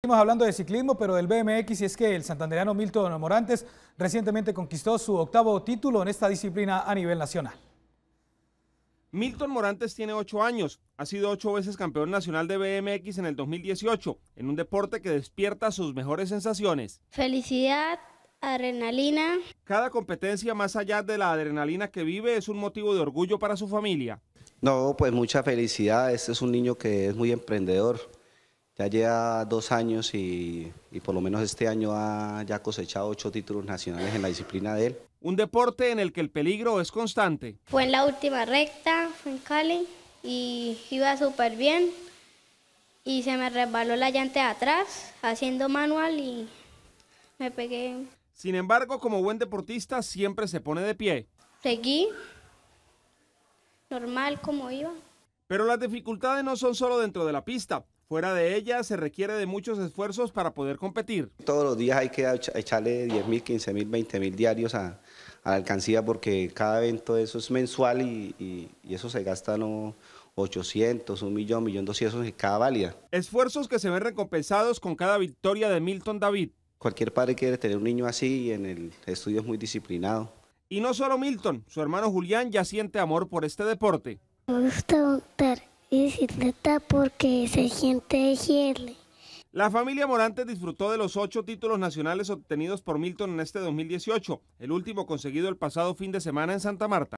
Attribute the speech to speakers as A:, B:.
A: Estamos hablando de ciclismo, pero del BMX, y es que el santandereano Milton Morantes recientemente conquistó su octavo título en esta disciplina a nivel nacional. Milton Morantes tiene ocho años, ha sido ocho veces campeón nacional de BMX en el 2018, en un deporte que despierta sus mejores sensaciones.
B: Felicidad, adrenalina.
A: Cada competencia más allá de la adrenalina que vive es un motivo de orgullo para su familia.
C: No, pues mucha felicidad, este es un niño que es muy emprendedor, ya lleva dos años y, por lo menos este año ha ya cosechado ocho títulos nacionales en la disciplina de él. Un deporte en el que el peligro es constante.
B: Fue en la última recta, fue en Cali y iba súper bien y se me resbaló la llanta de atrás haciendo manual y me pegué.
A: Sin embargo, como buen deportista siempre se pone de pie.
B: Seguí normal como iba.
A: Pero las dificultades no son solo dentro de la pista. Fuera de ella se requiere de muchos
C: esfuerzos para poder competir. Todos los días hay que echarle 10 mil, 15 mil, 20 mil diarios a, la alcancía porque cada evento eso es mensual y, eso se gasta no, 800, 1 millón, 1 millón 200 en cada válida. Esfuerzos que se ven recompensados con cada victoria de Milton David. Cualquier padre quiere tener un niño así y en el estudio es muy disciplinado.
A: Y no solo Milton, su hermano Julián ya siente amor por este deporte.
B: Me gusta porque se siente
A: La familia Morantes disfrutó de los ocho títulos nacionales obtenidos por Milton en este 2018, el último conseguido el pasado fin de semana en Santa Marta.